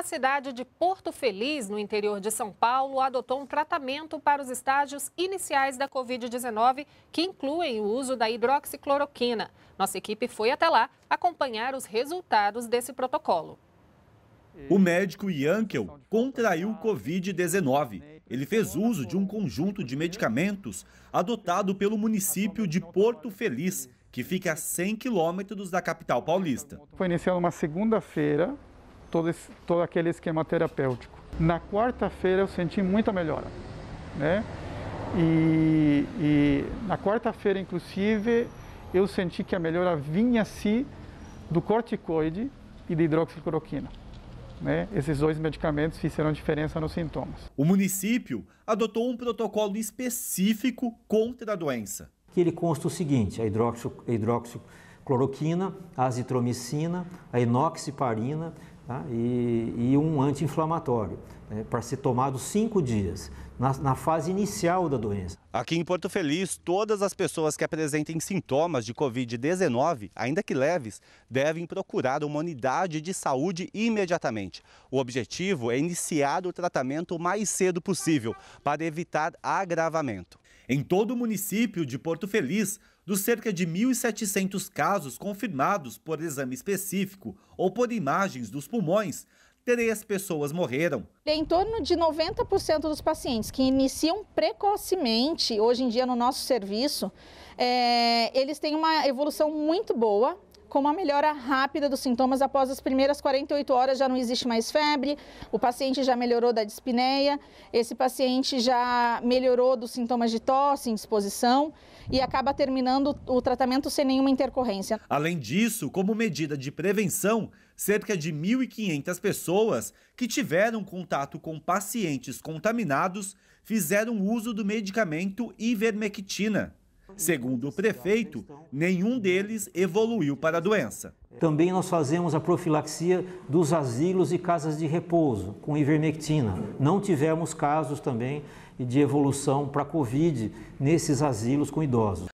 A cidade de Porto Feliz, no interior de São Paulo, adotou um tratamento para os estágios iniciais da Covid-19, que incluem o uso da hidroxicloroquina. Nossa equipe foi até lá acompanhar os resultados desse protocolo. O médico Yankel contraiu Covid-19. Ele fez uso de um conjunto de medicamentos adotado pelo município de Porto Feliz, que fica a 100 quilômetros da capital paulista. Foi iniciado uma segunda-feira, todo, esse, todo aquele esquema terapêutico. Na quarta-feira eu senti muita melhora, né? E, e na quarta-feira, inclusive, eu senti que a melhora vinha se do corticoide e da hidroxicloroquina. Né? Esses dois medicamentos fizeram diferença nos sintomas. O município adotou um protocolo específico contra a doença. Que ele consta o seguinte: a hidroxicloroquina, a azitromicina, a inoxiparina, tá? e, e, um anti-inflamatório, né? para ser tomado cinco dias, na, na fase inicial da doença. Aqui em Porto Feliz, todas as pessoas que apresentem sintomas de Covid-19, ainda que leves, devem procurar uma unidade de saúde imediatamente. O objetivo é iniciar o tratamento o mais cedo possível, para evitar agravamento. Em todo o município de Porto Feliz, dos cerca de 1.700 casos confirmados por exame específico ou por imagens dos pulmões, três pessoas morreram. Em torno de 90% dos pacientes que iniciam precocemente, hoje em dia no nosso serviço, é, eles têm uma evolução muito boa, com uma melhora rápida dos sintomas após as primeiras 48 horas já não existe mais febre, o paciente já melhorou da dispneia, esse paciente já melhorou dos sintomas de tosse, indisposição e acaba terminando o tratamento sem nenhuma intercorrência. Além disso, como medida de prevenção, cerca de 1.500 pessoas que tiveram contato com pacientes contaminados fizeram uso do medicamento ivermectina. Segundo o prefeito, nenhum deles evoluiu para a doença. Também nós fazemos a profilaxia dos asilos e casas de repouso com ivermectina. Não tivemos casos também de evolução para Covid nesses asilos com idosos.